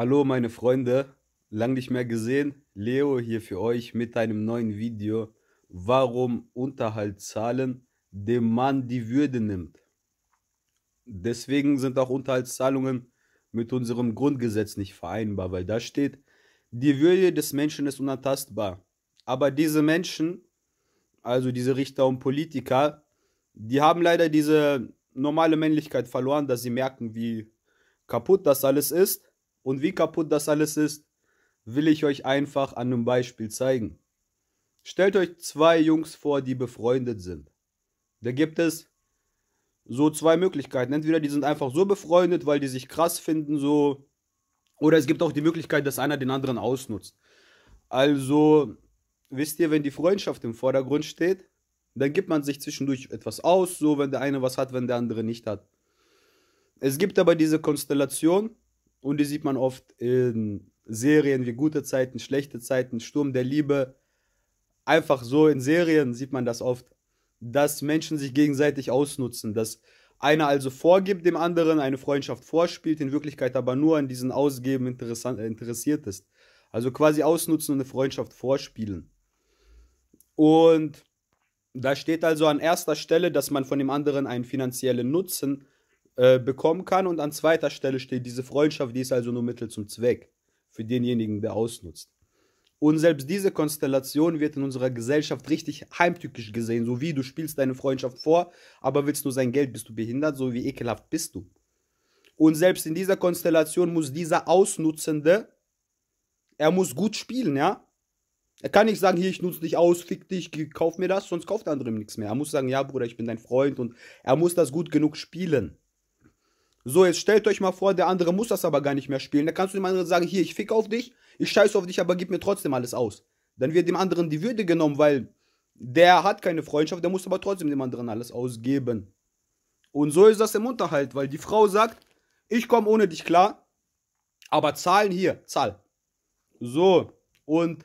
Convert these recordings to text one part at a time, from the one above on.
Hallo meine Freunde, lang nicht mehr gesehen. Leo hier für euch mit einem neuen Video, warum Unterhalt zahlen dem Mann die Würde nimmt. Deswegen sind auch Unterhaltszahlungen mit unserem Grundgesetz nicht vereinbar, weil da steht, die Würde des Menschen ist unantastbar. Aber diese Menschen, also diese Richter und Politiker, die haben leider diese normale Männlichkeit verloren, dass sie merken, wie kaputt das alles ist und wie kaputt das alles ist, will ich euch einfach an einem Beispiel zeigen. Stellt euch zwei Jungs vor, die befreundet sind. Da gibt es so zwei Möglichkeiten. Entweder die sind einfach so befreundet, weil die sich krass finden, so. Oder es gibt auch die Möglichkeit, dass einer den anderen ausnutzt. Also, wisst ihr, wenn die Freundschaft im Vordergrund steht, dann gibt man sich zwischendurch etwas aus, so wenn der eine was hat, wenn der andere nicht hat. Es gibt aber diese Konstellation, und die sieht man oft in Serien wie Gute Zeiten, Schlechte Zeiten, Sturm der Liebe. Einfach so in Serien sieht man das oft, dass Menschen sich gegenseitig ausnutzen, dass einer also vorgibt dem anderen, eine Freundschaft vorspielt, in Wirklichkeit aber nur an diesen Ausgeben interessiert ist. Also quasi ausnutzen und eine Freundschaft vorspielen. Und da steht also an erster Stelle, dass man von dem anderen einen finanziellen Nutzen äh, bekommen kann. Und an zweiter Stelle steht diese Freundschaft, die ist also nur Mittel zum Zweck für denjenigen, der ausnutzt. Und selbst diese Konstellation wird in unserer Gesellschaft richtig heimtückisch gesehen, so wie du spielst deine Freundschaft vor, aber willst nur sein Geld, bist du behindert, so wie ekelhaft bist du. Und selbst in dieser Konstellation muss dieser Ausnutzende, er muss gut spielen, ja? Er kann nicht sagen, hier, ich nutze dich aus, fick dich, kauf mir das, sonst kauft der andere ihm nichts mehr. Er muss sagen, ja, Bruder, ich bin dein Freund und er muss das gut genug spielen. So, jetzt stellt euch mal vor, der andere muss das aber gar nicht mehr spielen. Da kannst du dem anderen sagen, hier, ich fick auf dich, ich scheiße auf dich, aber gib mir trotzdem alles aus. Dann wird dem anderen die Würde genommen, weil der hat keine Freundschaft, der muss aber trotzdem dem anderen alles ausgeben. Und so ist das im Unterhalt, weil die Frau sagt, ich komme ohne dich klar, aber zahlen hier, zahl. So, und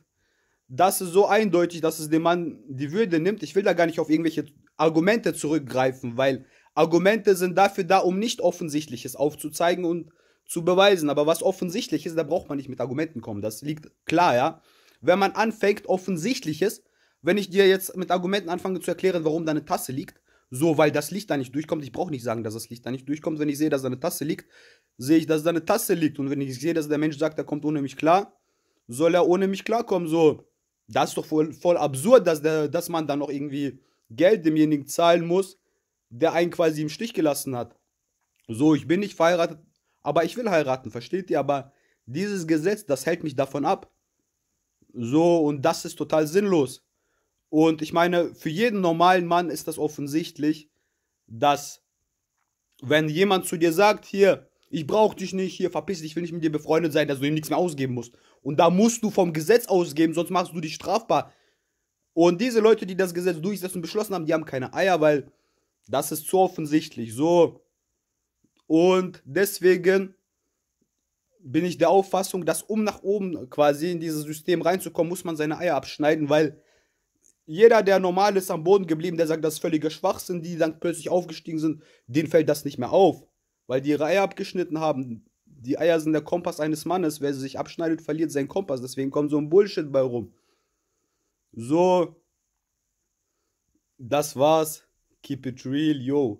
das ist so eindeutig, dass es dem Mann die Würde nimmt. Ich will da gar nicht auf irgendwelche Argumente zurückgreifen, weil Argumente sind dafür da, um nicht Offensichtliches aufzuzeigen und zu beweisen. Aber was offensichtlich ist, da braucht man nicht mit Argumenten kommen. Das liegt klar, ja. Wenn man anfängt, Offensichtliches, wenn ich dir jetzt mit Argumenten anfange zu erklären, warum deine Tasse liegt, so, weil das Licht da nicht durchkommt, ich brauche nicht sagen, dass das Licht da nicht durchkommt. Wenn ich sehe, dass deine Tasse liegt, sehe ich, dass deine Tasse liegt. Und wenn ich sehe, dass der Mensch sagt, er kommt ohne mich klar, soll er ohne mich klarkommen. So, das ist doch voll, voll absurd, dass, der, dass man dann noch irgendwie Geld demjenigen zahlen muss, der einen quasi im Stich gelassen hat. So, ich bin nicht verheiratet, aber ich will heiraten, versteht ihr? Aber dieses Gesetz, das hält mich davon ab. So, und das ist total sinnlos. Und ich meine, für jeden normalen Mann ist das offensichtlich, dass wenn jemand zu dir sagt, hier, ich brauche dich nicht, hier, verpiss dich, ich will nicht mit dir befreundet sein, dass du ihm nichts mehr ausgeben musst. Und da musst du vom Gesetz ausgeben, sonst machst du dich strafbar. Und diese Leute, die das Gesetz durchsetzen und beschlossen haben, die haben keine Eier, weil das ist zu offensichtlich. So. Und deswegen bin ich der Auffassung, dass um nach oben quasi in dieses System reinzukommen, muss man seine Eier abschneiden, weil jeder, der normal ist, am Boden geblieben, der sagt, das ist völliger Schwachsinn, die dann plötzlich aufgestiegen sind, denen fällt das nicht mehr auf. Weil die ihre Eier abgeschnitten haben. Die Eier sind der Kompass eines Mannes. Wer sie sich abschneidet, verliert seinen Kompass. Deswegen kommt so ein Bullshit bei rum. So. Das war's. keep it real yo